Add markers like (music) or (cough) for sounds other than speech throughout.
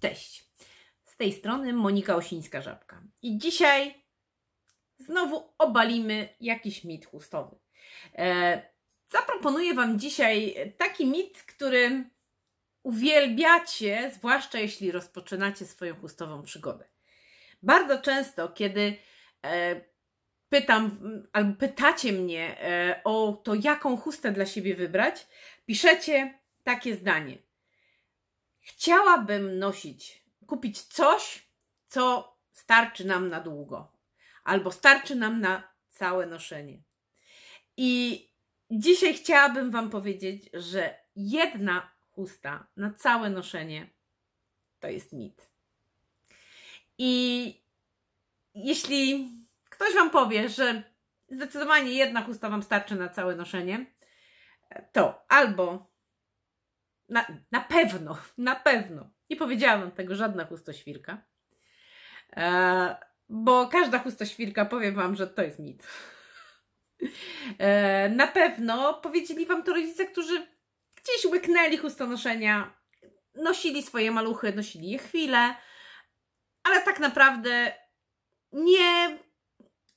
Cześć. Z tej strony Monika Osińska-Żabka. I dzisiaj znowu obalimy jakiś mit chustowy. E, zaproponuję Wam dzisiaj taki mit, który uwielbiacie, zwłaszcza jeśli rozpoczynacie swoją chustową przygodę. Bardzo często, kiedy e, pytam albo pytacie mnie e, o to, jaką chustę dla siebie wybrać, piszecie takie zdanie – Chciałabym nosić, kupić coś, co starczy nam na długo, albo starczy nam na całe noszenie. I dzisiaj chciałabym Wam powiedzieć, że jedna chusta na całe noszenie to jest mit. I jeśli ktoś Wam powie, że zdecydowanie jedna chusta Wam starczy na całe noszenie, to albo na, na pewno, (laughs) na pewno. Nie powiedziałam tego żadna chustoświrka. E, bo każda chustoświrka, powiem Wam, że to jest mit. E, na pewno powiedzieli Wam to rodzice, którzy gdzieś łyknęli chustonoszenia, nosili swoje maluchy, nosili je chwilę, ale tak naprawdę nie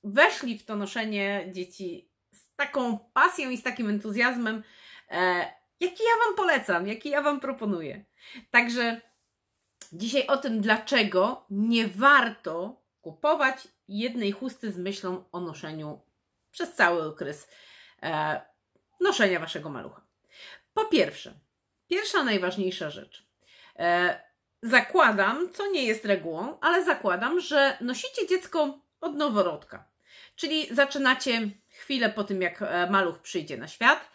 weszli w to noszenie dzieci z taką pasją i z takim entuzjazmem, e, jaki ja Wam polecam, jaki ja Wam proponuję. Także dzisiaj o tym, dlaczego nie warto kupować jednej chusty z myślą o noszeniu przez cały okres e, noszenia Waszego malucha. Po pierwsze, pierwsza najważniejsza rzecz. E, zakładam, co nie jest regułą, ale zakładam, że nosicie dziecko od noworodka. Czyli zaczynacie chwilę po tym, jak e, maluch przyjdzie na świat,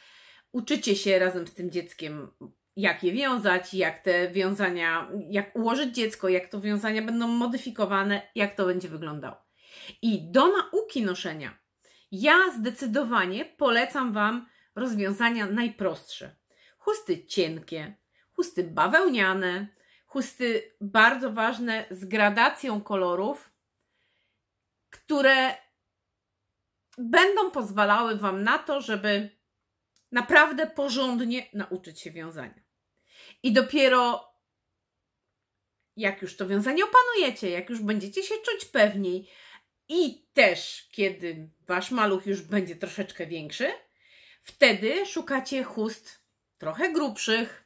uczycie się razem z tym dzieckiem, jak je wiązać, jak te wiązania, jak ułożyć dziecko, jak to wiązania będą modyfikowane, jak to będzie wyglądało. I do nauki noszenia ja zdecydowanie polecam Wam rozwiązania najprostsze. Chusty cienkie, chusty bawełniane, chusty bardzo ważne z gradacją kolorów, które będą pozwalały Wam na to, żeby naprawdę porządnie nauczyć się wiązania. I dopiero jak już to wiązanie opanujecie, jak już będziecie się czuć pewniej i też kiedy wasz maluch już będzie troszeczkę większy, wtedy szukacie chust trochę grubszych,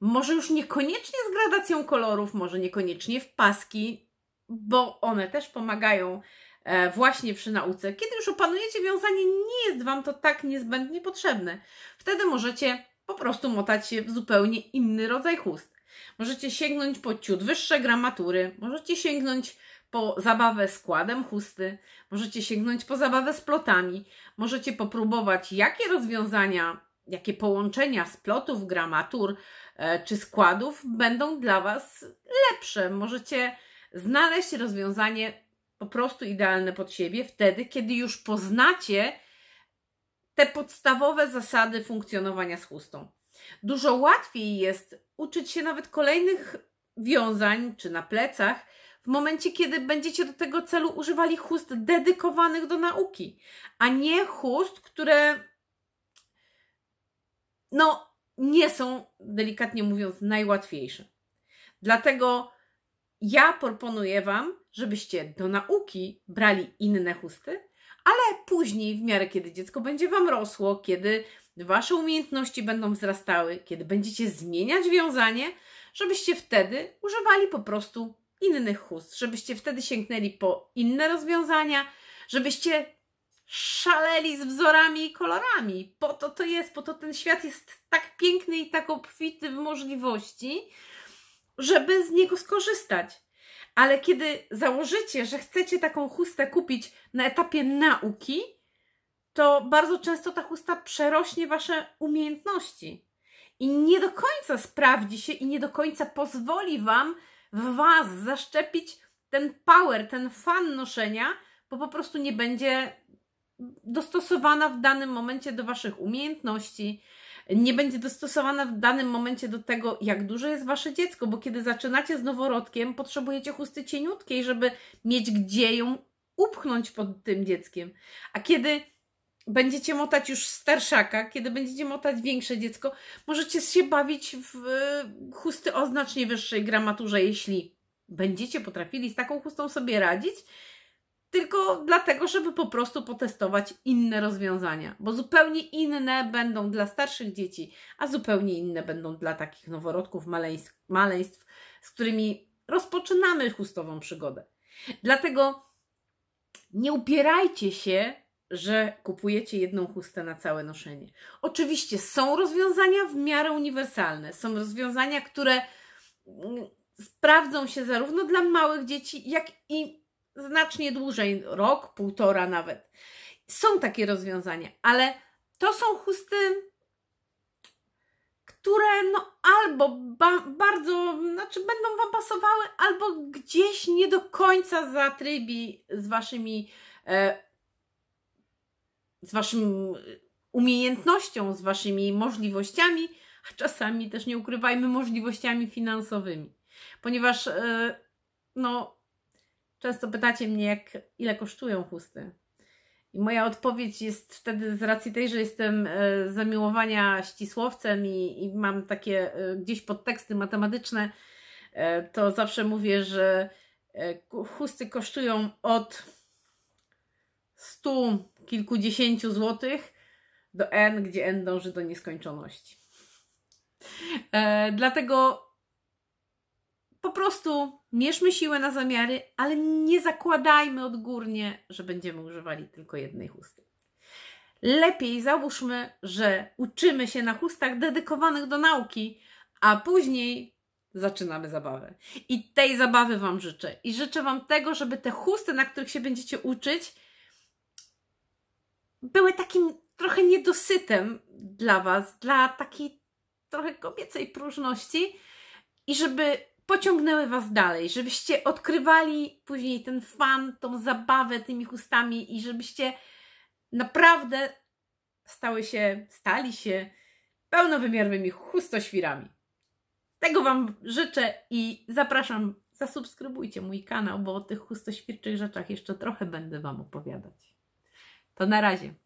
może już niekoniecznie z gradacją kolorów, może niekoniecznie w paski, bo one też pomagają E, właśnie przy nauce, kiedy już opanujecie wiązanie, nie jest Wam to tak niezbędnie potrzebne. Wtedy możecie po prostu motać się w zupełnie inny rodzaj chust. Możecie sięgnąć po ciut wyższe gramatury, możecie sięgnąć po zabawę składem chusty, możecie sięgnąć po zabawę splotami, możecie popróbować, jakie rozwiązania, jakie połączenia splotów, gramatur e, czy składów będą dla Was lepsze. Możecie znaleźć rozwiązanie po prostu idealne pod siebie wtedy, kiedy już poznacie te podstawowe zasady funkcjonowania z chustą. Dużo łatwiej jest uczyć się nawet kolejnych wiązań czy na plecach w momencie, kiedy będziecie do tego celu używali chust dedykowanych do nauki, a nie chust, które no nie są, delikatnie mówiąc, najłatwiejsze. Dlatego ja proponuję Wam żebyście do nauki brali inne chusty, ale później, w miarę kiedy dziecko będzie Wam rosło, kiedy Wasze umiejętności będą wzrastały, kiedy będziecie zmieniać wiązanie, żebyście wtedy używali po prostu innych chust, żebyście wtedy sięgnęli po inne rozwiązania, żebyście szaleli z wzorami i kolorami. Po to to jest, po to ten świat jest tak piękny i tak obfity w możliwości, żeby z niego skorzystać ale kiedy założycie, że chcecie taką chustę kupić na etapie nauki, to bardzo często ta chusta przerośnie Wasze umiejętności i nie do końca sprawdzi się i nie do końca pozwoli Wam w Was zaszczepić ten power, ten fan noszenia, bo po prostu nie będzie dostosowana w danym momencie do Waszych umiejętności, nie będzie dostosowana w danym momencie do tego, jak duże jest Wasze dziecko, bo kiedy zaczynacie z noworodkiem, potrzebujecie chusty cieniutkiej, żeby mieć gdzie ją upchnąć pod tym dzieckiem. A kiedy będziecie motać już starszaka, kiedy będziecie motać większe dziecko, możecie się bawić w e, chusty o znacznie wyższej gramaturze, jeśli będziecie potrafili z taką chustą sobie radzić tylko dlatego, żeby po prostu potestować inne rozwiązania, bo zupełnie inne będą dla starszych dzieci, a zupełnie inne będą dla takich noworodków, maleństw, z którymi rozpoczynamy chustową przygodę. Dlatego nie upierajcie się, że kupujecie jedną chustę na całe noszenie. Oczywiście są rozwiązania w miarę uniwersalne, są rozwiązania, które mm, sprawdzą się zarówno dla małych dzieci, jak i znacznie dłużej, rok, półtora nawet. Są takie rozwiązania, ale to są chusty, które no albo ba bardzo, znaczy będą Wam pasowały, albo gdzieś nie do końca zatrybi z Waszymi, e, z Waszym umiejętnością, z Waszymi możliwościami, a czasami też nie ukrywajmy możliwościami finansowymi, ponieważ e, no Często pytacie mnie, jak, ile kosztują chusty. I moja odpowiedź jest wtedy z racji tej, że jestem e, zamiłowania ścisłowcem i, i mam takie e, gdzieś podteksty matematyczne, e, to zawsze mówię, że chusty kosztują od 100 kilkudziesięciu złotych do n, gdzie n dąży do nieskończoności. Dlatego po prostu mierzmy siłę na zamiary, ale nie zakładajmy odgórnie, że będziemy używali tylko jednej chusty. Lepiej załóżmy, że uczymy się na chustach dedykowanych do nauki, a później zaczynamy zabawę. I tej zabawy Wam życzę. I życzę Wam tego, żeby te chusty, na których się będziecie uczyć, były takim trochę niedosytem dla Was, dla takiej trochę kobiecej próżności i żeby pociągnęły Was dalej, żebyście odkrywali później ten fan, tą zabawę tymi chustami i żebyście naprawdę stały się, stali się pełnowymiarowymi chustoświrami. Tego Wam życzę i zapraszam, zasubskrybujcie mój kanał, bo o tych chustoświrczych rzeczach jeszcze trochę będę Wam opowiadać. To na razie.